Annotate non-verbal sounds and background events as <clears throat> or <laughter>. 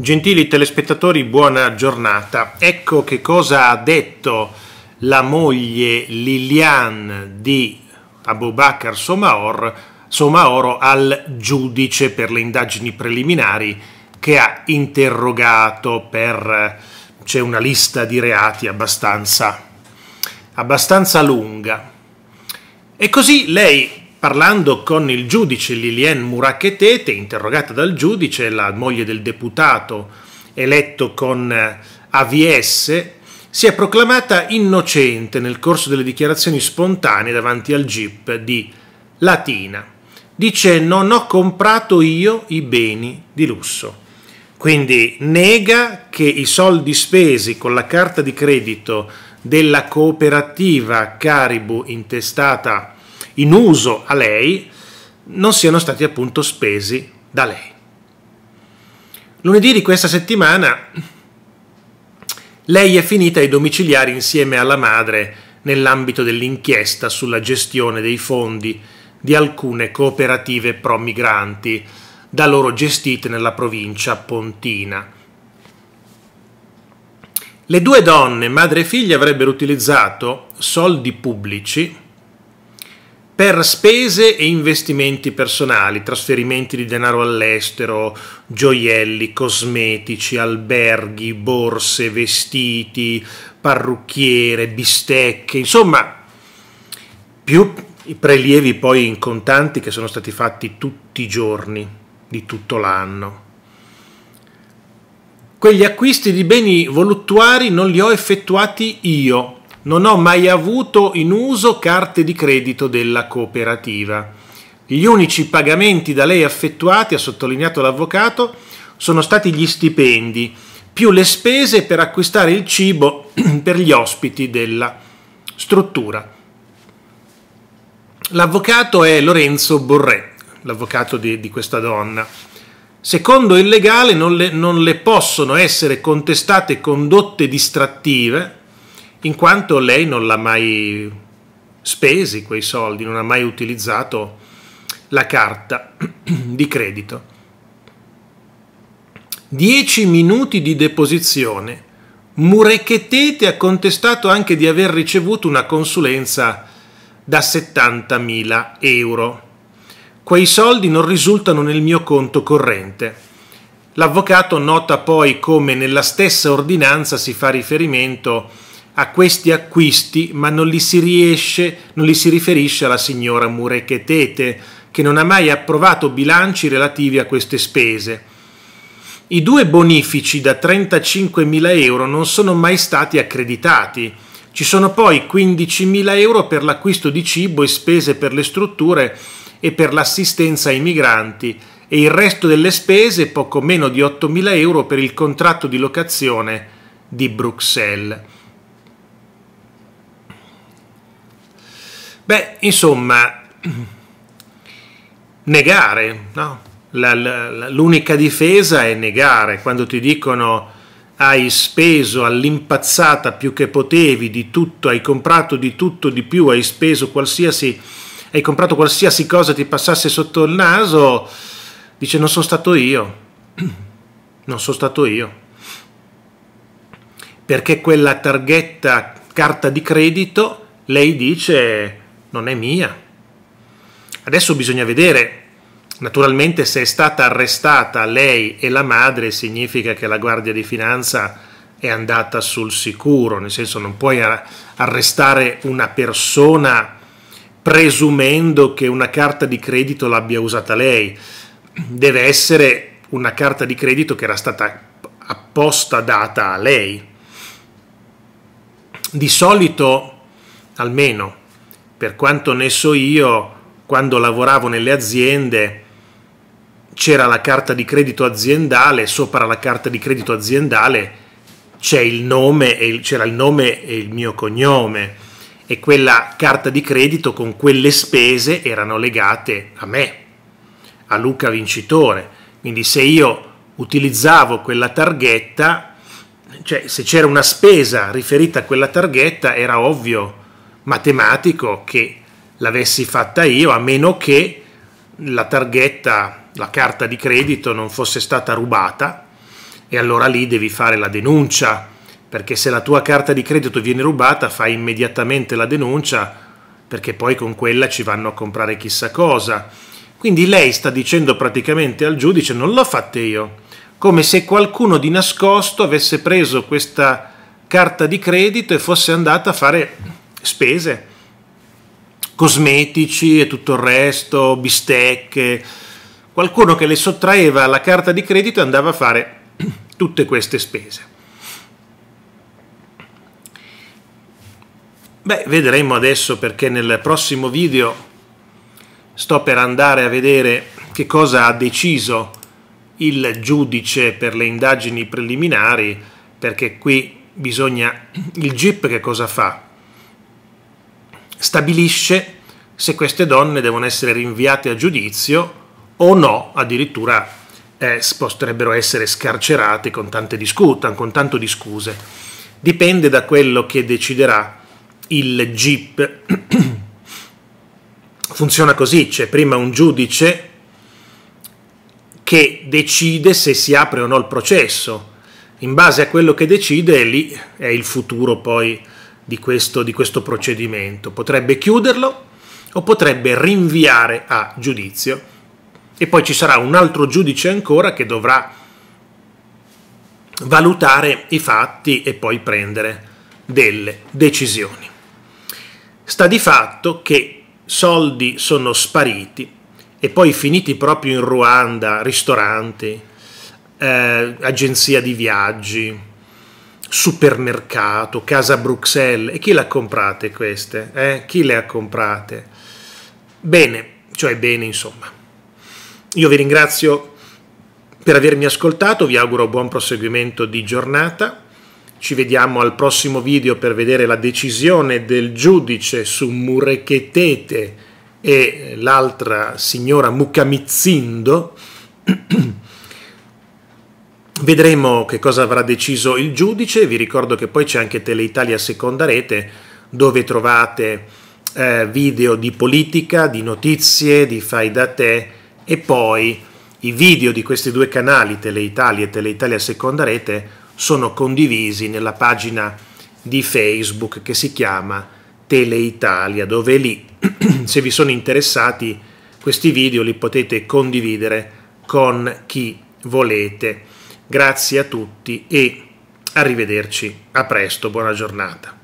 Gentili telespettatori, buona giornata. Ecco che cosa ha detto la moglie Lilian di Abubakar Somaor, Somaoro al giudice per le indagini preliminari che ha interrogato per c'è una lista di reati abbastanza abbastanza lunga. E così lei Parlando con il giudice Liliane Murachete, interrogata dal giudice, la moglie del deputato eletto con eh, AVS, si è proclamata innocente nel corso delle dichiarazioni spontanee davanti al GIP di Latina. Dice non ho comprato io i beni di lusso. Quindi nega che i soldi spesi con la carta di credito della cooperativa Caribu intestata a in uso a lei non siano stati appunto spesi da lei. Lunedì di questa settimana lei è finita ai domiciliari insieme alla madre nell'ambito dell'inchiesta sulla gestione dei fondi di alcune cooperative pro migranti da loro gestite nella provincia pontina. Le due donne, madre e figlia, avrebbero utilizzato soldi pubblici per spese e investimenti personali, trasferimenti di denaro all'estero, gioielli, cosmetici, alberghi, borse, vestiti, parrucchiere, bistecche, insomma, più i prelievi poi in contanti che sono stati fatti tutti i giorni di tutto l'anno. Quegli acquisti di beni voluttuari non li ho effettuati io, non ho mai avuto in uso carte di credito della cooperativa. Gli unici pagamenti da lei effettuati, ha sottolineato l'avvocato, sono stati gli stipendi, più le spese per acquistare il cibo <clears throat> per gli ospiti della struttura. L'avvocato è Lorenzo Borré, l'avvocato di, di, questa donna. Secondo il legale non le, non le possono essere contestate condotte distrattive in quanto lei non l'ha mai spesi quei soldi, non ha mai utilizzato la carta <clears throat> di credito. Dieci minuti di deposizione. Murechetete ha contestato anche di aver ricevuto una consulenza da 70.000 euro. Quei soldi non risultano nel mio conto corrente. L'avvocato nota poi come nella stessa ordinanza si fa riferimento a a questi acquisti, ma non li si riesce, non li si riferisce alla signora Murechetete, che non ha mai approvato bilanci relativi a queste spese. I due bonifici da 35.000 euro non sono mai stati accreditati. Ci sono poi 15.000 euro per l'acquisto di cibo e spese per le strutture e per l'assistenza ai migranti e il resto delle spese poco meno di 8.000 euro per il contratto di locazione di Bruxelles. Beh, insomma, negare, no? l'unica difesa è negare. Quando ti dicono hai speso all'impazzata più che potevi di tutto, hai comprato di tutto, di più, hai speso qualsiasi, hai comprato qualsiasi cosa ti passasse sotto il naso, dice non sono stato io, <clears throat> non sono stato io. Perché quella targhetta carta di credito, lei dice non è mia. Adesso bisogna vedere, naturalmente se è stata arrestata lei e la madre significa che la Guardia di Finanza è andata sul sicuro, nel senso non puoi arrestare una persona presumendo che una carta di credito l'abbia usata lei, deve essere una carta di credito che era stata apposta data a lei. Di solito, almeno per quanto ne so io, quando lavoravo nelle aziende c'era la carta di credito aziendale, sopra la carta di credito aziendale c'è il nome e c'era il nome e il mio cognome e quella carta di credito con quelle spese erano legate a me, a Luca vincitore. Quindi se io utilizzavo quella targhetta, cioè se c'era una spesa riferita a quella targhetta era ovvio matematico che l'avessi fatta io, a meno che la targhetta, la carta di credito non fosse stata rubata e allora lì devi fare la denuncia, perché se la tua carta di credito viene rubata fai immediatamente la denuncia perché poi con quella ci vanno a comprare chissà cosa. Quindi lei sta dicendo praticamente al giudice non l'ho fatta io, come se qualcuno di nascosto avesse preso questa carta di credito e fosse andata a fare spese, cosmetici e tutto il resto, bistecche. Qualcuno che le sottraeva alla carta di credito andava a fare <clears throat> tutte queste spese. Beh, vedremo adesso perché nel prossimo video sto per andare a vedere che cosa ha deciso il giudice per le indagini preliminari, perché qui bisogna il GIP che cosa fa? stabilisce se queste donne devono essere rinviate a giudizio o no, addirittura eh, potrebbero essere scarcerate con tante discutan, con tanto di scuse. Dipende da quello che deciderà il GIP. <clears throat> Funziona così, c'è prima un giudice che decide se si apre o no il processo. In base a quello che decide, lì è il futuro poi di questo, di questo procedimento. Potrebbe chiuderlo o potrebbe rinviare a giudizio e poi ci sarà un altro giudice ancora che dovrà valutare i fatti e poi prendere delle decisioni. Sta di fatto che soldi sono spariti e poi finiti proprio in Ruanda, ristoranti, eh, agenzia di viaggi, supermercato, casa Bruxelles. E chi le ha comprate queste? Eh? Chi le ha comprate? Bene, cioè bene insomma. Io vi ringrazio per avermi ascoltato, vi auguro buon proseguimento di giornata. Ci vediamo al prossimo video per vedere la decisione del giudice su Mureketete e l'altra signora Mukamizindo. <clears throat> Vedremo che cosa avrà deciso il giudice, vi ricordo che poi c'è anche Teleitalia Seconda Rete dove trovate eh, video di politica, di notizie, di fai da te e poi i video di questi due canali, Teleitalia e Teleitalia Seconda Rete, sono condivisi nella pagina di Facebook che si chiama Teleitalia, dove lì, <clears throat> se vi sono interessati, questi video li potete condividere con chi volete. Grazie a tutti e arrivederci. A presto, buona giornata.